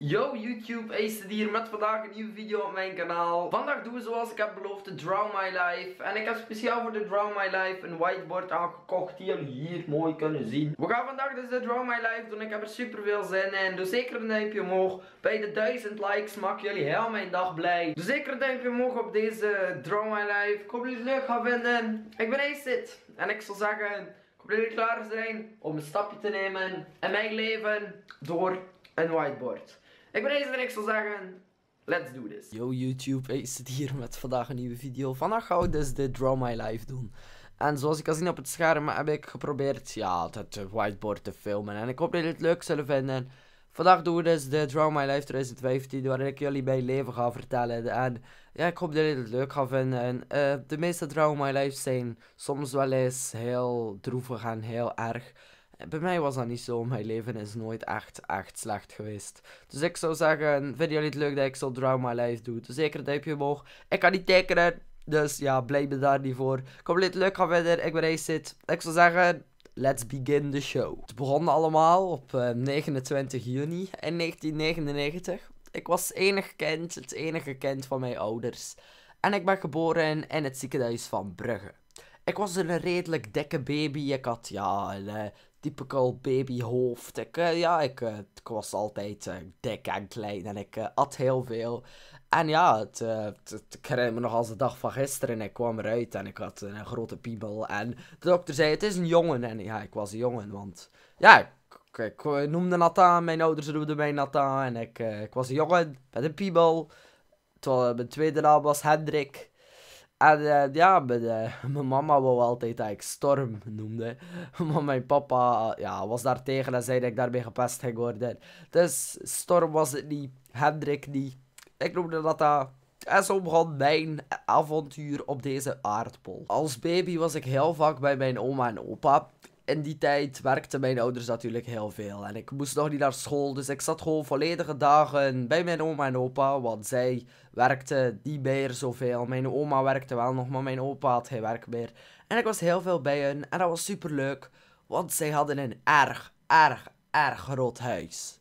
Yo YouTube, Ace hier met vandaag een nieuwe video op mijn kanaal. Vandaag doen we zoals ik heb beloofd de Draw My Life. En ik heb speciaal voor de Draw My Life een whiteboard aangekocht die jullie hier mooi kunnen zien. We gaan vandaag dus de Draw My Life doen, ik heb er super veel zin in. Doe dus zeker een duimpje omhoog. Bij de 1000 likes maak jullie heel mijn dag blij. Doe dus zeker een duimpje omhoog op deze Draw My Life. Ik hoop jullie het leuk gaan vinden. Ik ben Ace en ik zal zeggen... jullie klaar zijn om een stapje te nemen in mijn leven door een whiteboard. Ik ben eens en ik zal zeggen, let's do this. Yo YouTube, ik zit hier met vandaag een nieuwe video. Vandaag gaan we dus de Draw My Life doen. En zoals ik kan zien op het scherm heb ik geprobeerd ja, het whiteboard te filmen. En ik hoop dat jullie het leuk zullen vinden. Vandaag doen we dus de Draw My Life 2015, waarin ik jullie mijn leven ga vertellen. En ja, ik hoop dat jullie het leuk gaan vinden. Eh, de meeste Draw My Life zijn soms wel eens heel droevig en heel erg. Bij mij was dat niet zo. Mijn leven is nooit echt, echt slecht geweest. Dus ik zou zeggen, vinden jullie het leuk dat ik zo drama live Life doe? Dus zeker een duimpje omhoog. Ik kan niet tekenen. Dus ja, blijf me daar niet voor. Compleet leuk ga verder. Ik ben Acid. Ik zou zeggen, let's begin the show. Het begon allemaal op 29 eh, juni in 1999. Ik was enig kind, het enige kind van mijn ouders. En ik ben geboren in het ziekenhuis van Brugge. Ik was een redelijk dikke baby. Ik had ja, eh, typical babyhoofd. Ik, ja, ik, eh, ik, was altijd eh, dik en klein en ik eh, at heel veel. En ja, het, het, het, me nog als de dag van gisteren. Ik kwam eruit en ik had een grote piebel En de dokter zei, het is een jongen. En ja, ik was een jongen, want ja, ik, noemde Nathan. Mijn ouders noemden mij Nathan. En ik, ik was een jongen met een piebel Terwijl mijn tweede naam was Hendrik. En eh, ja, eh, mijn, mama wou altijd dat ik Storm noemde. Maar mijn papa ja, was daar tegen en zei dat ik daarmee gepest ging worden. Dus Storm was het niet, Hendrik niet. Ik noemde dat dat... En zo begon mijn avontuur op deze aardbol. Als baby was ik heel vaak bij mijn oma en opa in die tijd werkten mijn ouders natuurlijk heel veel. En ik moest nog niet naar school. Dus ik zat gewoon volledige dagen bij mijn oma en opa. Want zij werkten niet meer zoveel. Mijn oma werkte wel nog, maar mijn opa had geen werk meer. En ik was heel veel bij hen. En dat was super leuk. Want zij hadden een erg, erg, erg groot huis.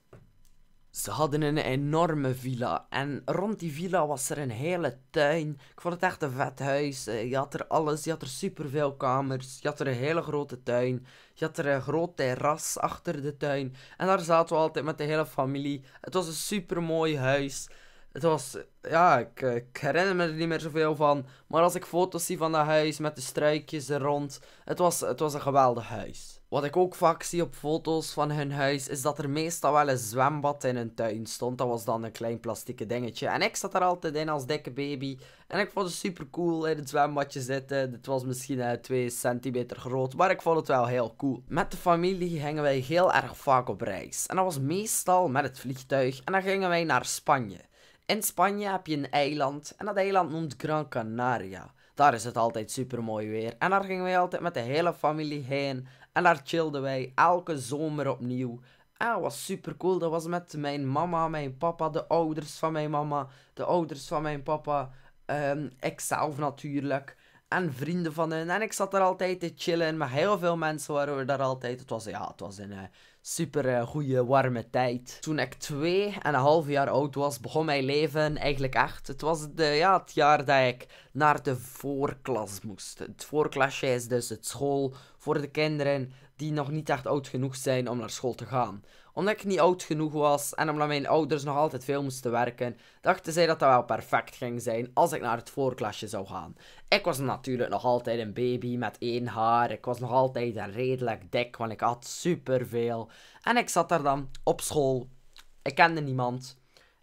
Ze hadden een enorme villa en rond die villa was er een hele tuin. Ik vond het echt een vet huis. Eh, je had er alles, je had er superveel kamers, je had er een hele grote tuin. Je had er een groot terras achter de tuin en daar zaten we altijd met de hele familie. Het was een supermooi huis het was, ja, eh, ik, herinner me er niet meer zoveel van. Maar als ik foto's zie van dat huis met de struikjes er rond, het was, het was een geweldig huis. Wat ik ook vaak zie op foto's van hun huis, is dat er meestal wel een zwembad in hun tuin stond. Dat was dan een klein plastieke dingetje. En ik zat er altijd in als dikke baby. En ik vond het super cool in het zwembadje zitten. Het was misschien 2 eh, centimeter groot, maar ik vond het wel heel cool. Met de familie gingen wij heel erg vaak op reis. En dat was meestal met het vliegtuig. En dan gingen wij naar Spanje. In Spanje heb je een eiland en dat eiland noemt Gran Canaria. Daar is het altijd super mooi weer en daar gingen wij altijd met de hele familie heen. En daar chillden wij elke zomer opnieuw. En dat was super cool. Dat was met mijn mama, mijn papa, de ouders van mijn mama, de ouders van mijn papa. Um, ikzelf natuurlijk en vrienden van hen. En ik zat daar altijd te chillen. Maar heel veel mensen waren er daar altijd. Het was, ja, het was een eh, super eh, goede, warme tijd. Toen ik twee en een half jaar oud was, begon mijn leven eigenlijk echt. Het was de, ja, het jaar dat ik naar de voorklas moest. Het voorklasje is dus het school voor de kinderen die nog niet echt oud genoeg zijn om naar school te gaan omdat ik niet oud genoeg was en omdat mijn ouders nog altijd veel moesten werken, dachten zij dat dat wel perfect ging zijn als ik naar het voorklasje zou gaan. Ik was natuurlijk nog altijd een baby met één haar. Ik was nog altijd redelijk dik, want ik had superveel. En ik zat daar dan op school. Ik kende niemand.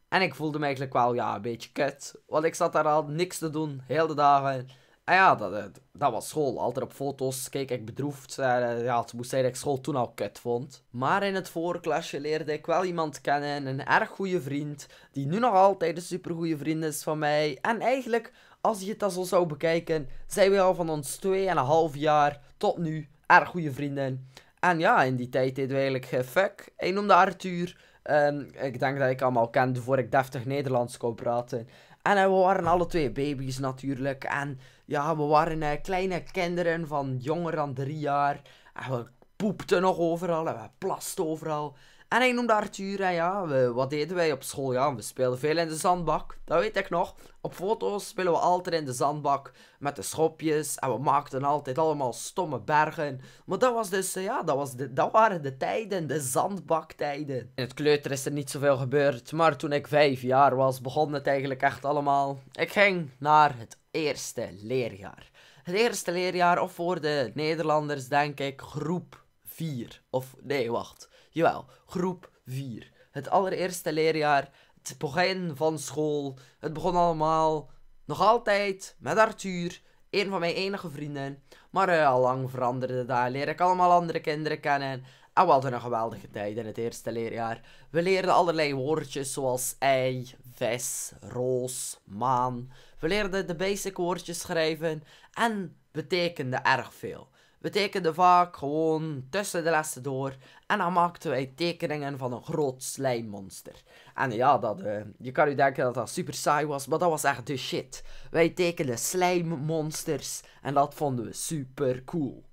En ik voelde me eigenlijk wel ja, een beetje kut. Want ik zat daar al niks te doen, heel de dagen. Ah ja, dat, eh, dat was school. Altijd op foto's keek ik bedroefd. Eh, ja, het moest zijn ik school toen al kut vond. Maar in het voorklasje leerde ik wel iemand kennen. Een erg goede vriend. Die nu nog altijd een supergoeie vriend is van mij. En eigenlijk, als je het dan zo zou bekijken, zijn we al van ons 2,5 jaar tot nu erg goede vrienden. En ja, in die tijd deden we eigenlijk geen eh, fuck. Hij noemde Arthur. Ehm, ik denk dat ik allemaal kende voor ik deftig Nederlands kon praten. En we waren alle twee baby's natuurlijk. En ja, we waren eh, kleine kinderen van jonger dan drie jaar. En we poepten nog overal en we plasten overal. En hij noemde Arthur en ja, wat deden wij op school? Ja, we speelden veel in de zandbak. Dat weet ik nog. Op foto's spelen we altijd in de zandbak met de schopjes. En we maakten altijd allemaal stomme bergen. Maar dat was dus, eh, ja, dat, was de, dat waren de tijden, de zandbaktijden. In het kleuter is er niet zoveel gebeurd. Maar toen ik vijf jaar was, begon het eigenlijk echt allemaal. Ik ging naar het eerste leerjaar. Het eerste leerjaar, of voor de Nederlanders denk ik groep 4. Of nee, wacht. Jawel, groep 4. Het allereerste leerjaar, het begin van school. Het begon allemaal nog altijd met Arthur, een van mijn enige vrienden. Maar eh, al lang veranderde daar, leer ik allemaal andere kinderen kennen. En we hadden een geweldige tijd in het eerste leerjaar. We leerden allerlei woordjes zoals ei, vis, roos, maan. We leerden de basic woordjes schrijven en betekende erg veel. We tekenden vaak gewoon tussen de lessen door en dan maakten wij tekeningen van een groot slijmmonster. En ja, dat, eh, je kan u denken dat dat super saai was, maar dat was echt de shit. Wij tekenden slijmmonsters en dat vonden we super cool.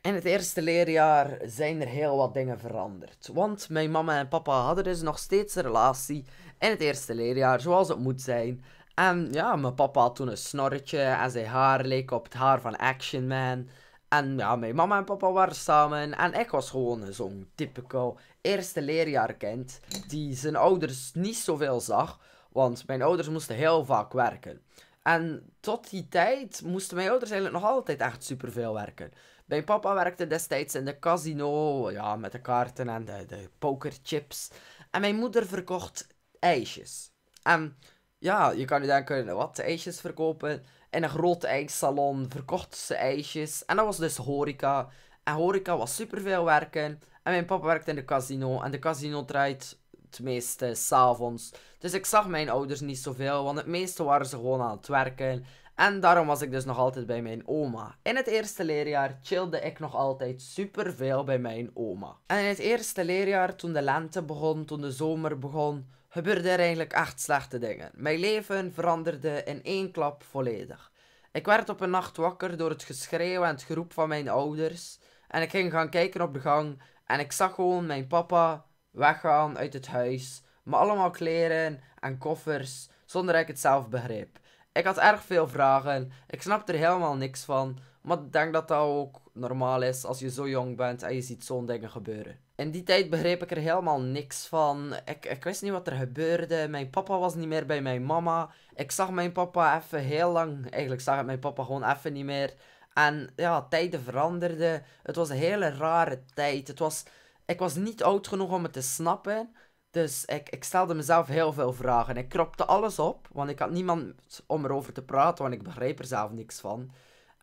In het eerste leerjaar zijn er heel wat dingen veranderd. Want mijn mama en papa hadden dus nog steeds een relatie in het eerste leerjaar, zoals het moet zijn. En ja, mijn papa had toen een snorretje en zijn haar leek op het haar van Action Man. En ja, mijn mama en papa waren samen en ik was gewoon zo'n typical eerste leerjaarkind die zijn ouders niet zoveel zag, want mijn ouders moesten heel vaak werken. En tot die tijd moesten mijn ouders eigenlijk nog altijd echt superveel werken. Mijn papa werkte destijds in de casino, ja, met de kaarten en de, de pokerchips. En mijn moeder verkocht ijsjes. En ja, je kan je denken, wat, ijsjes verkopen? In een groot ijssalon verkochten ze ijsjes. En dat was dus horeca. En horeca was superveel werken. En mijn papa werkte in de casino. En de casino draait het meeste s'avonds. Dus ik zag mijn ouders niet zoveel, want het meeste waren ze gewoon aan het werken. En daarom was ik dus nog altijd bij mijn oma. In het eerste leerjaar chillde ik nog altijd superveel bij mijn oma. En in het eerste leerjaar, toen de lente begon, toen de zomer begon, gebeurden er eigenlijk echt slechte dingen. Mijn leven veranderde in één klap volledig. Ik werd op een nacht wakker door het geschreeuw en het geroep van mijn ouders. En ik ging gaan kijken op de gang en ik zag gewoon mijn papa weggaan uit het huis. Met allemaal kleren en koffers, zonder dat ik het zelf begreep ik had erg veel vragen. Ik snap er helemaal niks van. Maar ik denk dat dat ook normaal is als je zo jong bent en je ziet zo'n dingen gebeuren. In die tijd begreep ik er helemaal niks van. Ik, ik wist niet wat er gebeurde. Mijn papa was niet meer bij mijn mama. Ik zag mijn papa even heel lang. Eigenlijk zag ik mijn papa gewoon even niet meer. En ja, tijden veranderden. Het was een hele rare tijd. Het was, ik was niet oud genoeg om het te snappen. Dus ik, stelde mezelf heel veel vragen. Ik kropte alles op, want ik had niemand om erover te praten, want ik begreep er zelf niks van.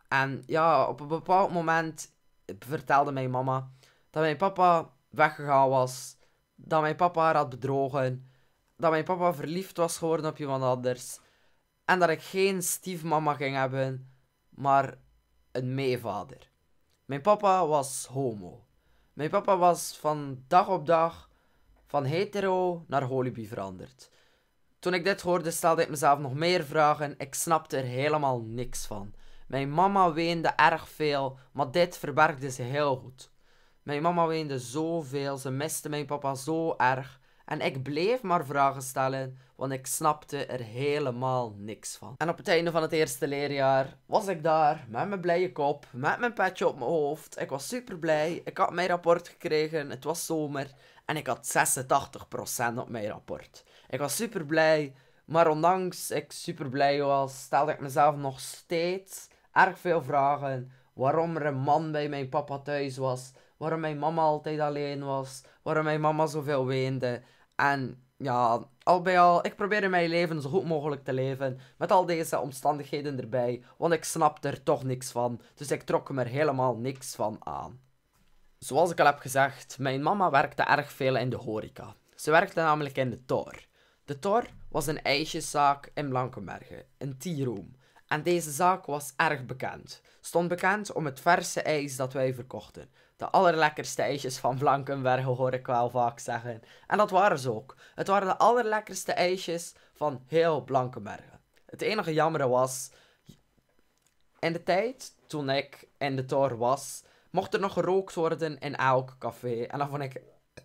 En ja, op een bepaald moment vertelde mijn mama dat mijn papa weggegaan was, dat mijn papa haar had bedrogen, dat mijn papa verliefd was geworden op iemand anders en dat ik geen stiefmama ging hebben, maar een meevader. Mijn papa was homo. Mijn papa was van dag op dag van hetero naar holibi veranderd. Toen ik dit hoorde, stelde ik mezelf nog meer vragen. Ik snapte er helemaal niks van. Mijn mama weende erg veel, maar dit verbergde ze heel goed. Mijn mama weende zoveel, ze miste mijn papa zo erg. En ik bleef maar vragen stellen, want ik snapte er helemaal niks van. En op het einde van het eerste leerjaar was ik daar met mijn blije kop, met mijn petje op mijn hoofd. Ik was super blij, ik had mijn rapport gekregen, het was zomer. En ik had 86% op mijn rapport. Ik was super blij. Maar ondanks ik super blij was, stelde ik mezelf nog steeds erg veel vragen. Waarom er een man bij mijn papa thuis was. Waarom mijn mama altijd alleen was. Waarom mijn mama zoveel weende. En ja, al bij al, ik probeerde mijn leven zo goed mogelijk te leven. Met al deze omstandigheden erbij. Want ik snapte er toch niks van. Dus ik trok er helemaal niks van aan. Zoals ik al heb gezegd, mijn mama werkte erg veel in de horeca. Ze werkte namelijk in de Tor. De Tor was een ijsjeszaak in Blankenbergen, tea room. En deze zaak was erg bekend. Stond bekend om het verse ijs dat wij verkochten. De allerlekkerste ijsjes van Blankenbergen hoor ik wel vaak zeggen. En dat waren ze ook. Het waren de allerlekkerste ijsjes van heel Blankenbergen. Het enige jammer was, in de tijd toen ik in de tor was, mocht er nog gerookt worden in elk café. En dat vond ik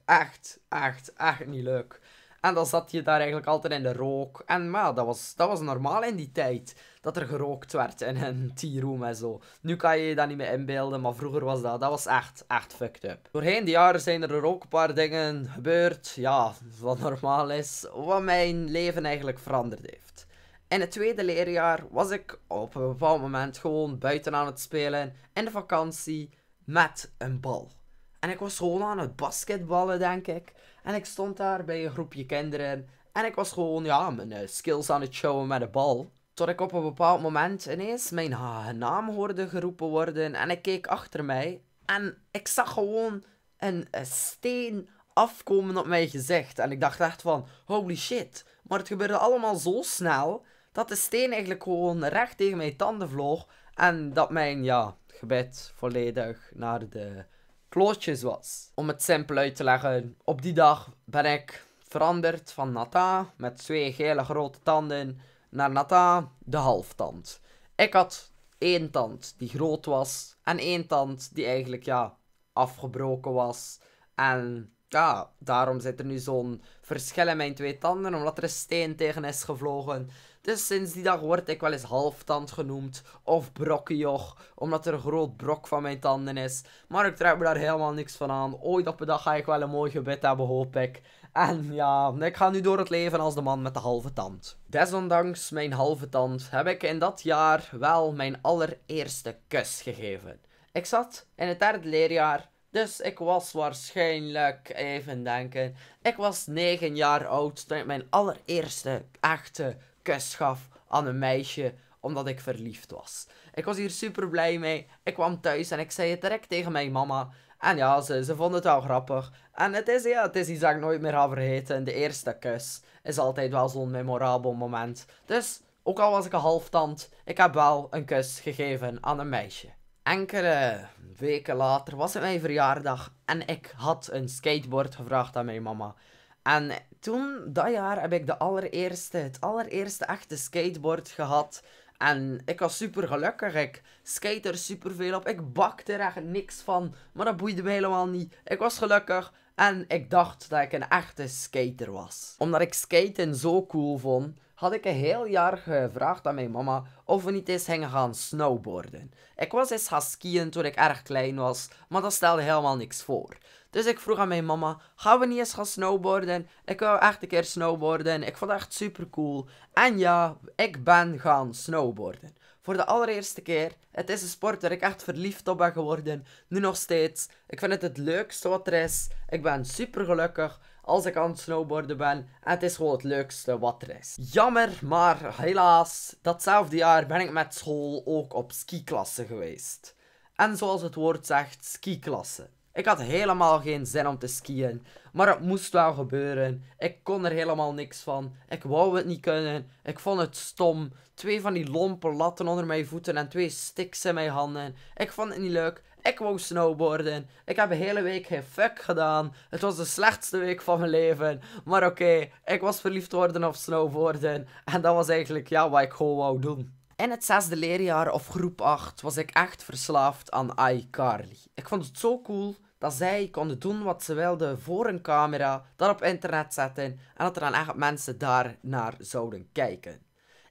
echt, echt, echt niet leuk. En dan zat je daar eigenlijk altijd in de rook. En ja, dat, was, dat was normaal in die tijd. Dat er gerookt werd in een tea room en zo. Nu kan je je dat niet meer inbeelden. Maar vroeger was dat. Dat was echt, echt fucked up. Doorheen de jaren zijn er ook een paar dingen gebeurd. Ja, wat normaal is. Wat mijn leven eigenlijk veranderd heeft. In het tweede leerjaar was ik op een bepaald moment gewoon buiten aan het spelen. In de vakantie met een bal. En ik was gewoon aan het basketballen, denk ik. En ik stond daar bij een groepje kinderen. En ik was gewoon, ja, mijn eh, skills aan het showen met de bal. Tot ik op een bepaald moment ineens mijn ah, naam hoorde geroepen worden. En ik keek achter mij. En ik zag gewoon een, een steen afkomen op mijn gezicht. En ik dacht echt van, holy shit. Maar het gebeurde allemaal zo snel dat de steen eigenlijk gewoon recht tegen mijn tanden vloog. En dat mijn, ja, gebed volledig naar de klootjes was. Om het simpel uit te leggen, op die dag ben ik veranderd van Nata met twee gele grote tanden naar Nata de halftand. Ik had één tand die groot was en één tand die eigenlijk ja, afgebroken was. En ja, daarom zit er nu zo'n verschil in mijn twee tanden, omdat er een steen tegen is gevlogen. Dus sinds die dag word ik wel eens halftand genoemd. Of brokkenjoch. Omdat er een groot brok van mijn tanden is. Maar ik trek me daar helemaal niks van aan. Ooit op een dag ga ik wel een mooi gebit hebben, hoop ik. En ja, ik ga nu door het leven als de man met de halve tand. Desondanks mijn halve tand heb ik in dat jaar wel mijn allereerste kus gegeven. Ik zat in het derde leerjaar, dus ik was waarschijnlijk, even denken, ik was 9 jaar oud toen ik mijn allereerste echte kus gaf aan een meisje omdat ik verliefd was. Ik was hier super blij mee. Ik kwam thuis en ik zei het direct tegen mijn mama. En ja, ze, ze vonden het wel grappig. En het is, ja, het is iets dat ik nooit meer ga vergeten. De eerste kus is altijd wel zo'n memorabel moment. Dus, ook al was ik een halftand, ik heb wel een kus gegeven aan een meisje. Enkele weken later was het mijn verjaardag en ik had een skateboard gevraagd aan mijn mama. En toen, dat jaar, heb ik de allereerste, het allereerste echte skateboard gehad. En ik was super gelukkig. Ik skate er super veel op. Ik bakte er echt niks van. Maar dat boeide me helemaal niet. Ik was gelukkig. En ik dacht dat ik een echte skater was. Omdat ik skaten zo cool vond, had ik een heel jaar gevraagd aan mijn mama of we niet eens gingen gaan snowboarden. Ik was eens gaan skiën toen ik erg klein was, maar dat stelde helemaal niks voor. Dus ik vroeg aan mijn mama, gaan we niet eens gaan snowboarden? Ik wil echt een keer snowboarden. Ik vond het echt super cool. En ja, ik ben gaan snowboarden. Voor de allereerste keer. Het is een sport waar ik echt verliefd op ben geworden. Nu nog steeds. Ik vind het het leukste wat er is. Ik ben super gelukkig als ik aan het snowboarden ben. En het is gewoon het leukste wat er is. Jammer, maar helaas, datzelfde jaar ben ik met school ook op skiklassen geweest. En zoals het woord zegt, skiklassen. Ik had helemaal geen zin om te skiën. Maar het moest wel gebeuren. Ik kon er helemaal niks van. Ik wou het niet kunnen. Ik vond het stom. Twee van die lompe latten onder mijn voeten en twee sticks in mijn handen. Ik vond het niet leuk. Ik wou snowboarden. Ik heb de hele week geen fuck gedaan. Het was de slechtste week van mijn leven. Maar oké, ik was verliefd worden op snowboarden. En dat was eigenlijk ja, wat ik gewoon wou doen. In het zesde leerjaar of groep 8 was ik echt verslaafd aan iCarly. Ik vond het zo cool dat zij konden doen wat ze wilden voor een camera, dat op internet zetten en dat er dan echt mensen daar naar zouden kijken.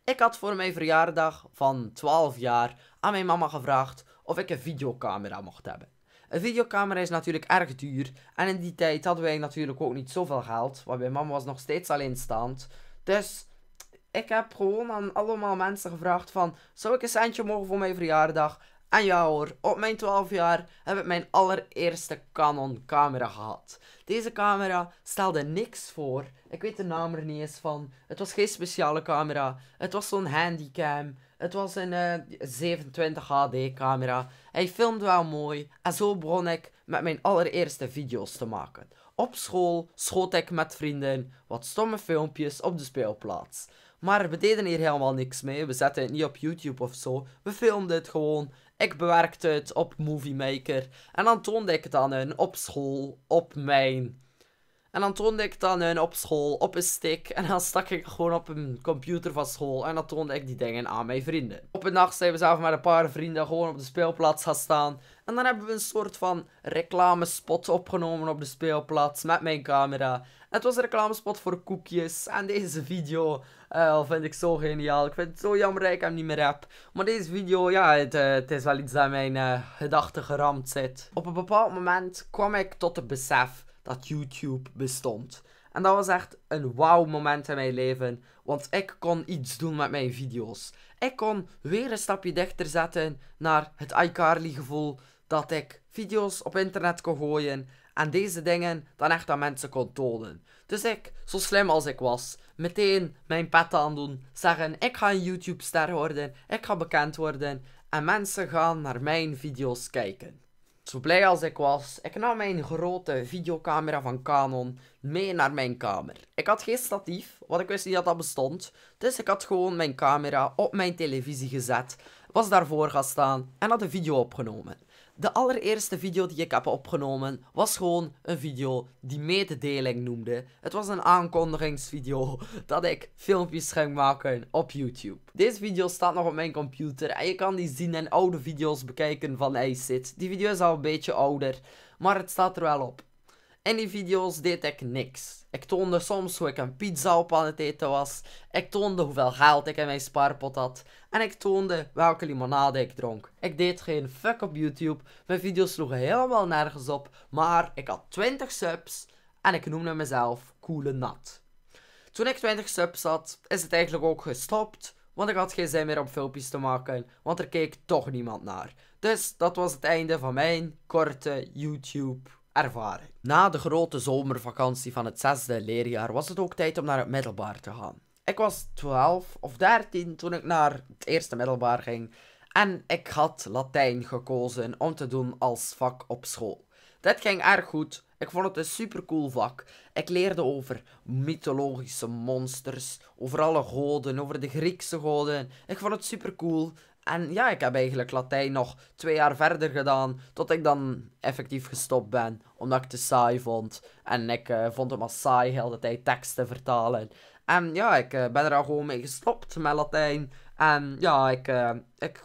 Ik had voor mijn verjaardag van 12 jaar aan mijn mama gevraagd of ik een videocamera mocht hebben. Een videocamera is natuurlijk erg duur en in die tijd hadden wij natuurlijk ook niet zoveel geld, want mijn mama was nog steeds alleenstaand. Dus ik heb gewoon aan allemaal mensen gevraagd van, zou ik een centje mogen voor mijn verjaardag? En ja hoor, op mijn 12 jaar heb ik mijn allereerste Canon camera gehad. Deze camera stelde niks voor. Ik weet de naam er niet eens van. Het was geen speciale camera. Het was zo'n handycam. Het was een uh, 27 HD camera. Hij filmde wel mooi. En zo begon ik met mijn allereerste video's te maken. Op school schoot ik met vrienden wat stomme filmpjes op de speelplaats. Maar we deden hier helemaal niks mee. We zetten het niet op YouTube of zo. We filmden het gewoon ik bewerkte het op Movie Maker. En dan toonde ik het aan hun op school, op mijn. En dan toonde ik het aan hun op school, op een stick. En dan stak ik gewoon op een computer van school. En dan toonde ik die dingen aan mijn vrienden. Op een dag zijn we zelf met een paar vrienden gewoon op de speelplaats gaan staan. En dan hebben we een soort van reclamespot opgenomen op de speelplaats met mijn camera. het was een reclamespot voor koekjes. En deze video uh, vind ik zo geniaal. Ik vind het zo jammer dat ik hem niet meer heb. Maar deze video, ja, het, eh, het is wel iets dat mijn uh, gedachten geramd zit. Op een bepaald moment kwam ik tot het besef dat YouTube bestond. En dat was echt een wauw moment in mijn leven. Want ik kon iets doen met mijn video's. Ik kon weer een stapje dichter zetten naar het iCarly gevoel dat ik video's op internet kon gooien aan deze dingen dan echt aan mensen kon tonen. Dus ik, zo slim als ik was, meteen mijn pet aandoen, zeggen ik ga een YouTube-ster worden, ik ga bekend worden en mensen gaan naar mijn video's kijken. Zo blij als ik was, ik nam mijn grote videocamera van Canon mee naar mijn kamer. Ik had geen statief, want ik wist niet dat dat bestond. Dus ik had gewoon mijn camera op mijn televisie gezet, was daarvoor gaan staan en had een video opgenomen. De allereerste video die ik heb opgenomen was gewoon een video die mededeling noemde. Het was een aankondigingsvideo dat ik filmpjes ging maken op YouTube. Deze video staat nog op mijn computer en je kan die zien en oude video's bekijken van ICIT. Die video is al een beetje ouder, maar het staat er wel op. In die video's deed ik niks. Ik toonde soms hoe ik een pizza op aan het eten was. Ik toonde hoeveel geld ik in mijn spaarpot had. En ik toonde welke limonade ik dronk. Ik deed geen fuck op YouTube. Mijn video's sloegen helemaal nergens op. Maar ik had 20 subs en ik noemde mezelf Coole Nat. Toen ik 20 subs had, is het eigenlijk ook gestopt. Want ik had geen zin meer om filmpjes te maken, want er keek toch niemand naar. Dus dat was het einde van mijn korte YouTube na de grote zomervakantie van het zesde leerjaar was het ook tijd om naar het middelbaar te gaan. Ik was 12 of 13 toen ik naar het eerste middelbaar ging en ik had Latijn gekozen om te doen als vak op school. Dit ging erg goed. Ik vond het een supercool vak. Ik leerde over mythologische monsters, over alle goden, over de Griekse goden. Ik vond het supercool. En ja, ik heb eigenlijk Latijn nog twee jaar verder gedaan. Tot ik dan effectief gestopt ben. Omdat ik te saai vond. En ik eh, vond het maar saai heel de tijd teksten vertalen. En ja, ik eh, ben er al gewoon mee gestopt met Latijn. En ja, ik, uh, ik,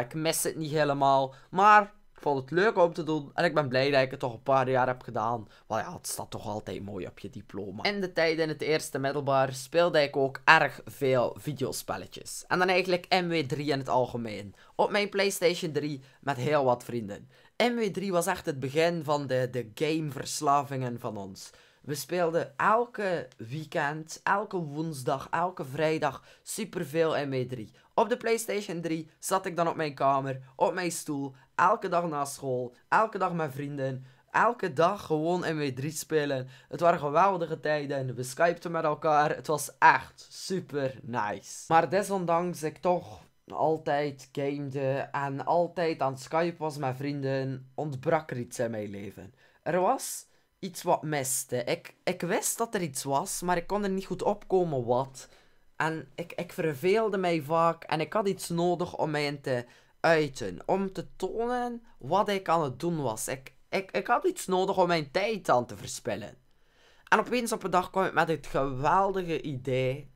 ik mis het niet helemaal. Maar vond het leuk om te doen. En ik ben blij dat ik het toch een paar jaar heb gedaan. Want ja, het staat toch altijd mooi op je diploma. In de tijd in het eerste middelbaar speelde ik ook erg veel videospelletjes. En dan eigenlijk MW3 in het algemeen. Op mijn PlayStation 3 met heel wat vrienden. MW3 was echt het begin van de, de gameverslavingen van ons. We speelden elke weekend, elke woensdag, elke vrijdag superveel MW3. Op de PlayStation 3 zat ik dan op mijn kamer, op mijn stoel, elke dag na school, elke dag met vrienden. Elke dag gewoon MW3 spelen. Het waren geweldige tijden. We skypten met elkaar. Het was echt super nice. Maar desondanks ik toch altijd gamede en altijd aan Skype was met vrienden, ontbrak er iets in mijn leven. Er was iets wat miste. Ik, ik wist dat er iets was, maar ik kon er niet goed opkomen wat. En ik, ik verveelde mij vaak en ik had iets nodig om mij te uiten. Om te tonen wat ik aan het doen was. Ik, ik, had iets nodig om mijn tijd aan te verspillen. En opeens op een dag kwam ik met het geweldige idee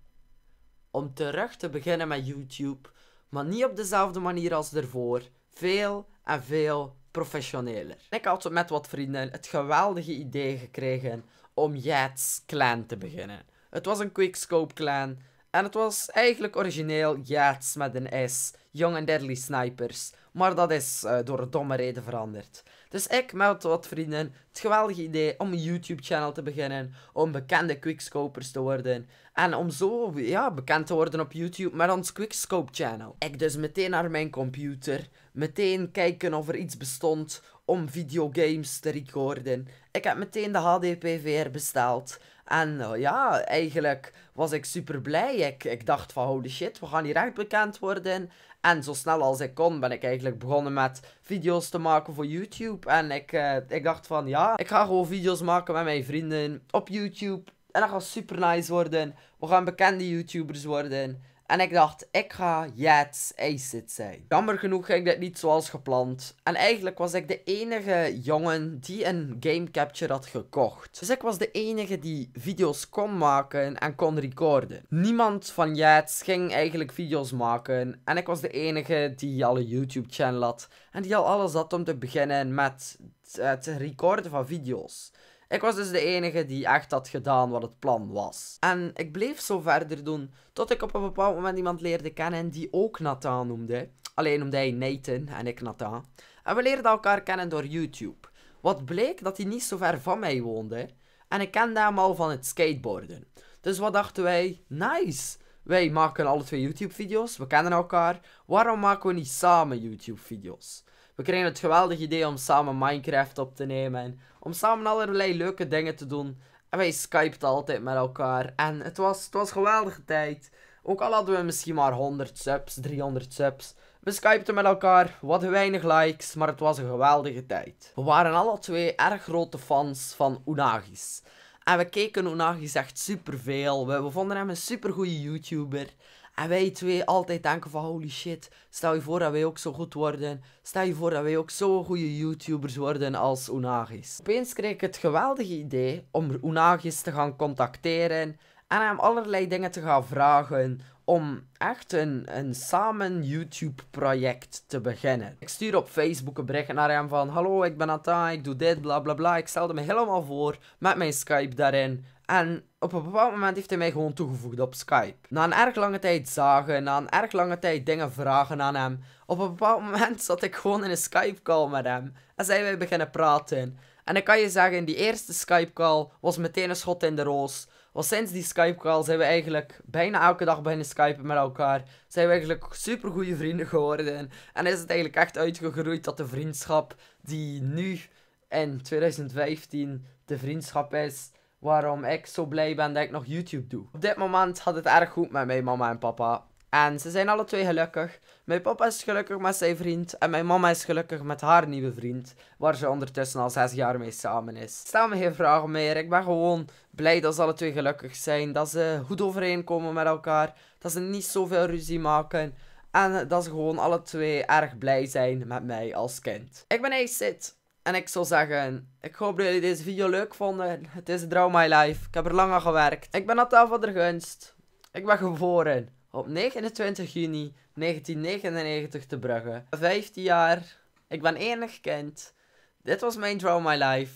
om terug te beginnen met YouTube. Maar niet op dezelfde manier als ervoor. Veel en veel professioneler. Ik had met wat vrienden het geweldige idee gekregen om Jets Clan te beginnen. Het was een Quickscope Clan en het was eigenlijk origineel Yates met een S, Young and Deadly Snipers. Maar dat is eh, door domme reden veranderd. Dus ik meld wat vrienden het geweldige idee om een YouTube-channel te beginnen, om bekende quickscopers te worden en om zo ja, bekend te worden op YouTube met ons quickscope-channel. Ik dus meteen naar mijn computer, meteen kijken of er iets bestond om videogames te recorden. Ik heb meteen de HDPVR besteld. En eh, ja, eigenlijk was ik super blij. Ik, ik dacht van holy shit, we gaan hier echt bekend worden. En zo snel als ik kon ben ik eigenlijk begonnen met video's te maken voor YouTube. En ik, eh, ik dacht van ja, ik ga gewoon video's maken met mijn vrienden op YouTube. En dat gaat super nice worden. We gaan bekende YouTubers worden. En ik dacht, ik ga Jets Acid zijn. Jammer genoeg ging dit niet zoals gepland. En eigenlijk was ik de enige jongen die een game capture had gekocht. Dus ik was de enige die video's kon maken en kon recorden. Niemand van Jets ging eigenlijk video's maken. En ik was de enige die al een YouTube channel had. En die al alles had om te beginnen met het eh, recorden van video's. Ik was dus de enige die echt had gedaan wat het plan was. En ik bleef zo verder doen, tot ik op een bepaald moment iemand leerde kennen die ook Nathan noemde. Alleen noemde hij Nathan en ik Nathan. En we leerden elkaar kennen door YouTube. Wat bleek dat hij niet zo ver van mij woonde. En ik kende hem al van het skateboarden. Dus wat dachten wij? Nice! Wij maken alle twee YouTube-video's, we kennen elkaar. Waarom maken we niet samen YouTube-video's? We kregen het geweldige idee om samen Minecraft op te nemen en om samen allerlei leuke dingen te doen. En wij skypten altijd met elkaar en het was, het was een geweldige tijd. Ook al hadden we misschien maar 100 subs, 300 subs. We skypten met elkaar, wat weinig likes, maar het was een geweldige tijd. We waren alle twee erg grote fans van Unagis. En we keken ook echt superveel. We, we vonden hem een supergoeie YouTuber. En wij twee altijd denken van holy shit, stel je voor dat wij ook zo goed worden. Stel je voor dat wij ook zo goede YouTubers worden als Unagis. Opeens kreeg ik het geweldige idee om Unagis te gaan contacteren en hem allerlei dingen te gaan vragen om echt een, een samen YouTube-project te beginnen. Ik stuur op Facebook een bericht naar hem van... Hallo, ik ben Atta, ik doe dit, bla bla bla. Ik stelde me helemaal voor met mijn Skype daarin. En op een bepaald moment heeft hij mij gewoon toegevoegd op Skype. Na een erg lange tijd zagen, na een erg lange tijd dingen vragen aan hem. Op een bepaald moment zat ik gewoon in een Skype-call met hem. En zijn wij beginnen praten. En dan kan je zeggen, die eerste Skype-call was meteen een schot in de roos. Want sinds die Skype-call zijn we eigenlijk bijna elke dag bijna skypen met elkaar. Zijn we eigenlijk super goede vrienden geworden. En is het eigenlijk echt uitgegroeid tot de vriendschap die nu in 2015 de vriendschap is waarom ik zo blij ben dat ik nog YouTube doe. Op dit moment had het erg goed met mijn mama en papa. En ze zijn alle twee gelukkig. Mijn papa is gelukkig met zijn vriend en mijn mama is gelukkig met haar nieuwe vriend, waar ze ondertussen al 6 jaar mee samen is. Stel me geen vragen meer, ik ben gewoon blij dat ze alle twee gelukkig zijn, dat ze goed overeenkomen met elkaar, dat ze niet zoveel ruzie maken en dat ze gewoon alle twee erg blij zijn met mij als kind. Ik ben Aceit. En ik zou zeggen, ik hoop dat jullie deze video leuk vonden. Het is Draw My Life. Ik heb er lang aan gewerkt. Ik ben Natal van der Gunst. Ik ben geboren op 29 juni 1999 te Brugge. 15 jaar, ik ben enig kind. Dit was mijn Draw My Life.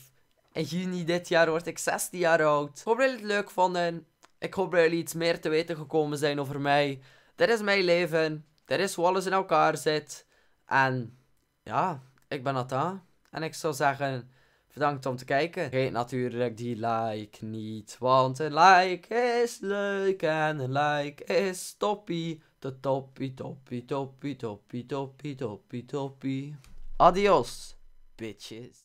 In juni dit jaar word ik 16 jaar oud. Ik hoop dat jullie het leuk vonden. Ik hoop dat jullie iets meer te weten gekomen zijn over mij. Dit is mijn leven. Dit is hoe alles in elkaar zit. En ja, ik ben Ata. En ik zou zeggen... Bedankt om te kijken. Vergeet natuurlijk die like niet, want een like is leuk en een like is toppie. De toppie, toppie, toppie, toppie, toppie, toppie, toppie. Adios, bitches.